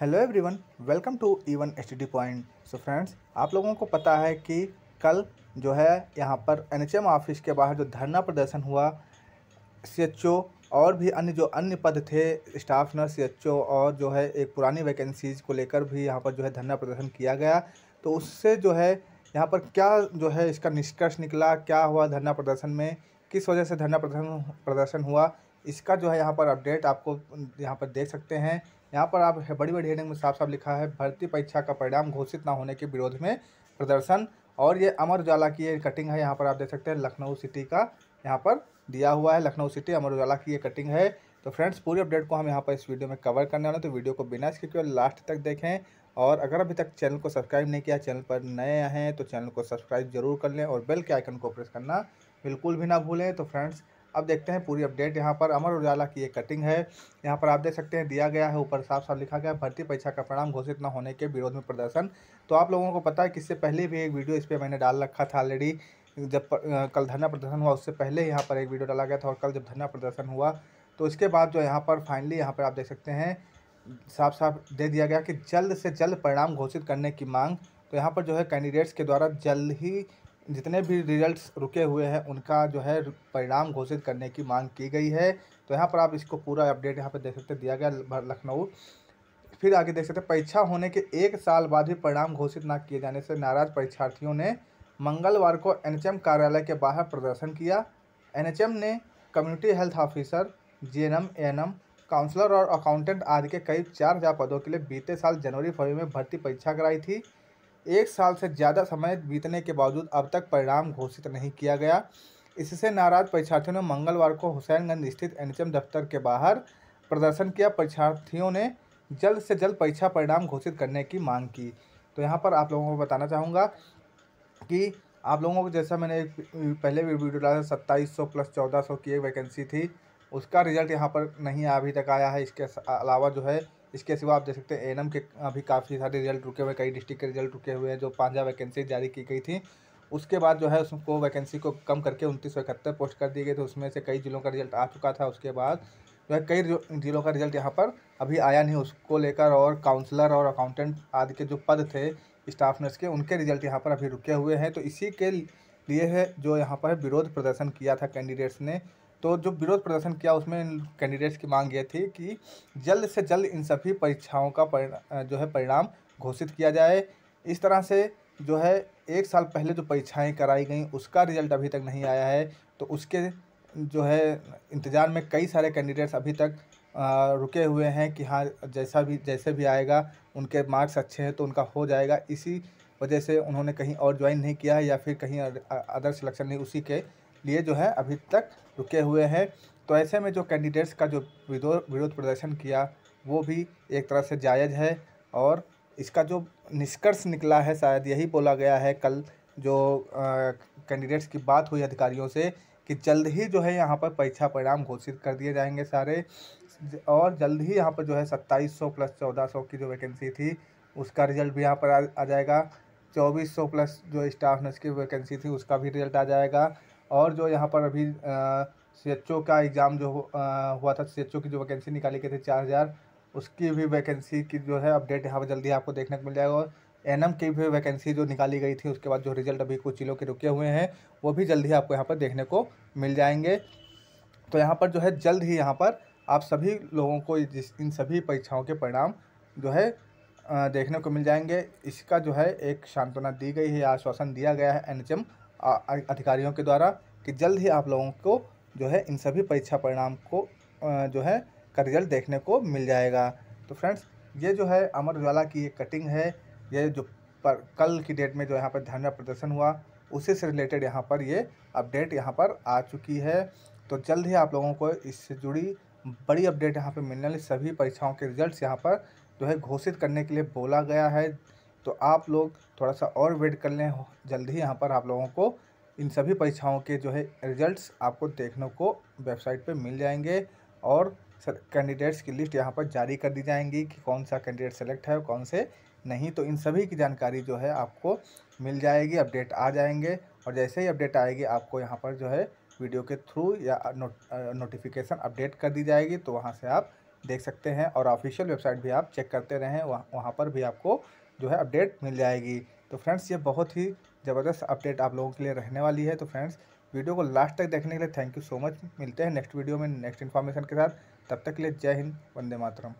hello everyone welcome to even H D point so friends आप लोगों को पता है कि कल जो है यहाँ पर एनएचएम ऑफिस के बाहर जो धरना प्रदर्शन हुआ सीएचओ और भी अन्य जो अन्य पद थे स्टाफ नर्स सीएचओ और जो है एक पुरानी वैकेंसीज को लेकर भी यहाँ पर जो है धरना प्रदर्शन किया गया तो उससे जो है यहाँ पर क्या जो है इसका निष्कर्ष निकला क्या हुआ धरना प्रदर्शन में किस वजह से धरना प्रदर्शन प्रदर्शन हुआ इसका जो है यहाँ पर अपडेट आपको यहाँ पर देख सकते हैं यहाँ पर आप बड़ी बड़ी हेडिंग में साफ साफ लिखा है भर्ती परीक्षा का परिणाम घोषित न होने के विरोध में प्रदर्शन और ये अमर उजाला की ये कटिंग है यहाँ पर आप देख सकते हैं लखनऊ सिटी का यहाँ पर दिया हुआ है लखनऊ सिटी अमर उजाला की ये कटिंग है तो फ्रेंड्स पूरी अपडेट को हम यहाँ पर इस वीडियो में कवर करने वाले हैं तो वीडियो को बिना इसके केवल लास्ट तक देखें और अगर अभी तक चैनल को सब्सक्राइब नहीं किया चैनल पर नए हैं तो चैनल को सब्सक्राइब जरूर कर लें और बेल के आइकन को प्रेस करना बिल्कुल भी ना भूलें तो फ्रेंड्स अब देखते हैं पूरी अपडेट यहाँ पर अमर उजाला की ये कटिंग है यहाँ पर आप देख सकते हैं दिया गया है ऊपर साफ साफ लिखा गया है भर्ती परीक्षा का परिणाम घोषित न होने के विरोध में प्रदर्शन तो आप लोगों को पता है कि इससे पहले भी एक वीडियो इस पर मैंने डाल रखा था ऑलरेडी जब कल धरना प्रदर्शन हुआ उससे पहले यहाँ पर एक वीडियो डाला गया था और कल जब धरना प्रदर्शन हुआ तो इसके बाद जो यहाँ पर फाइनली यहाँ पर आप देख सकते हैं साफ साफ दे दिया गया कि जल्द से जल्द परिणाम घोषित करने की मांग तो यहाँ पर जो है कैंडिडेट्स के द्वारा जल्द ही जितने भी रिजल्ट्स रुके हुए हैं उनका जो है परिणाम घोषित करने की मांग की गई है तो यहाँ पर आप इसको पूरा अपडेट यहाँ पर देख सकते दिया गया लखनऊ फिर आगे देख सकते परीक्षा होने के एक साल बाद भी परिणाम घोषित ना किए जाने से नाराज़ परीक्षार्थियों ने मंगलवार को एन कार्यालय के बाहर प्रदर्शन किया एन ने community health officer J N M counsellor और अकाउंटेंट आदि के करीब चार हज़ार पदों के लिए बीते साल जनवरी फरवरी में भर्ती परीक्षा कराई थी एक साल से ज़्यादा समय बीतने के बावजूद अब तक परिणाम घोषित नहीं किया गया इससे नाराज परीक्षार्थियों ने मंगलवार को हुसैनगंज स्थित एन दफ्तर के बाहर प्रदर्शन किया परीक्षार्थियों ने जल्द से जल्द परीक्षा परिणाम घोषित करने की मांग की तो यहाँ पर आप लोगों को बताना चाहूँगा कि आप लोगों को जैसा मैंने पहले भी वीडियो डाला सत्ताईस सौ प्लस चौदह सौ की एक वैकेंसी थी उसका रिजल्ट यहाँ पर नहीं अभी तक आया है इसके अलावा जो है इसके सिवा आप देख सकते हैं एन के अभी काफ़ी सारे रिजल्ट रुके हुए कई डिस्ट्रिक्ट के रिजल्ट रुके हुए हैं जो पाँच वैकेंसी जारी की गई थी उसके बाद जो है उसको वैकेंसी को कम करके उनतीस सौ इकहत्तर पोस्ट कर दिए गए थे उसमें से कई ज़िलों का रिजल्ट आ चुका था उसके बाद जो है कई ज़िलों का रिजल्ट यहाँ पर अभी आया नहीं उसको लेकर और काउंसलर और अकाउंटेंट आदि के जो पद थे स्टाफ नर्स के उनके रिजल्ट यहाँ पर अभी रुके हुए हैं तो इसी के लिए है जो यहाँ पर विरोध प्रदर्शन किया था कैंडिडेट्स ने तो जो विरोध प्रदर्शन किया उसमें कैंडिडेट्स की मांग ये थी कि जल्द से जल्द इन सभी परीक्षाओं का परिणा जो है परिणाम घोषित किया जाए इस तरह से जो है एक साल पहले जो परीक्षाएं कराई गई उसका रिजल्ट अभी तक नहीं आया है तो उसके जो है इंतज़ार में कई सारे कैंडिडेट्स अभी तक रुके हुए हैं कि हाँ जैसा भी जैसे भी आएगा उनके मार्क्स अच्छे हैं तो उनका हो जाएगा इसी वजह से उन्होंने कहीं और ज्वाइन नहीं किया है या फिर कहीं अदर सिलेक्शन नहीं उसी के लिए जो है अभी तक रुके हुए हैं तो ऐसे में जो कैंडिडेट्स का जो विरोध प्रदर्शन किया वो भी एक तरह से जायज़ है और इसका जो निष्कर्ष निकला है शायद यही बोला गया है कल जो कैंडिडेट्स की बात हुई अधिकारियों से कि जल्द ही जो है यहाँ पर परीक्षा परिणाम घोषित कर दिए जाएंगे सारे और जल्द ही यहाँ पर जो है सत्ताईस सौ प्लस चौदह सौ की जो वैकेंसी थी उसका रिजल्ट भी यहाँ पर आ, आ जाएगा चौबीस सौ प्लस जो स्टाफ नर्स की वैकेंसी थी उसका भी रिजल्ट आ जाएगा और जो यहाँ पर अभी सी एच ओ का एग्ज़ाम जो हुआ था सी एच ओ की जो वैकेंसी निकाली गई थी चार हज़ार उसकी भी वैकेंसी की जो है अपडेट यहाँ पर जल्दी आपको देखने को मिल जाएगा और एन एम की भी वैकेंसी जो निकाली गई थी उसके बाद जो रिजल्ट अभी कुछ जिलों के रुके हुए हैं वो भी जल्दी आपको यहाँ पर देखने को मिल जाएंगे तो यहाँ पर जो है जल्द ही यहाँ पर आप सभी लोगों को जिस इन सभी परीक्षाओं के परिणाम जो है देखने को मिल जाएंगे इसका जो है एक सांत्वना दी गई है आश्वासन दिया गया है एनएचएम अधिकारियों के द्वारा कि जल्द ही आप लोगों को जो है इन सभी परीक्षा परिणाम को जो है का रिजल्ट देखने को मिल जाएगा तो फ्रेंड्स ये जो है अमर उजाला की एक कटिंग है ये जो पर कल की डेट में जो यहाँ पर धरना प्रदर्शन हुआ उसी से रिलेटेड यहाँ पर ये अपडेट यहाँ पर आ चुकी है तो जल्द ही आप लोगों को इससे जुड़ी बड़ी अपडेट यहाँ पर मिलने वाली सभी परीक्षाओं के रिजल्ट यहाँ पर जो है घोषित करने के लिए बोला गया है तो आप लोग थोड़ा सा और वेट कर लें जल्द ही यहाँ पर आप लोगों को इन सभी परीक्षाओं के जो है रिजल्ट्स आपको देखने को वेबसाइट पे मिल जाएंगे और कैंडिडेट्स की लिस्ट यहाँ पर जारी कर दी जाएंगी कि कौन सा कैंडिडेट सेलेक्ट है और कौन से नहीं तो इन सभी की जानकारी जो है आपको मिल जाएगी अपडेट आ जाएंगे और जैसे ही अपडेट आएगी आपको यहाँ पर जो है वीडियो के थ्रू या नो, नोटिफिकेशन अपडेट कर दी जाएगी तो वहाँ से आप देख सकते हैं और ऑफिशियल वेबसाइट भी आप चेक करते रहें वह, वहाँ पर भी आपको जो है अपडेट मिल जाएगी तो फ्रेंड्स ये बहुत ही ज़बरदस्त अपडेट आप लोगों के लिए रहने वाली है तो फ्रेंड्स वीडियो को लास्ट तक देखने के लिए थैंक यू सो मच मिलते हैं नेक्स्ट वीडियो में नेक्स्ट इन्फॉर्मेशन के साथ तब तक के लिए जय हिंद वंदे मातरम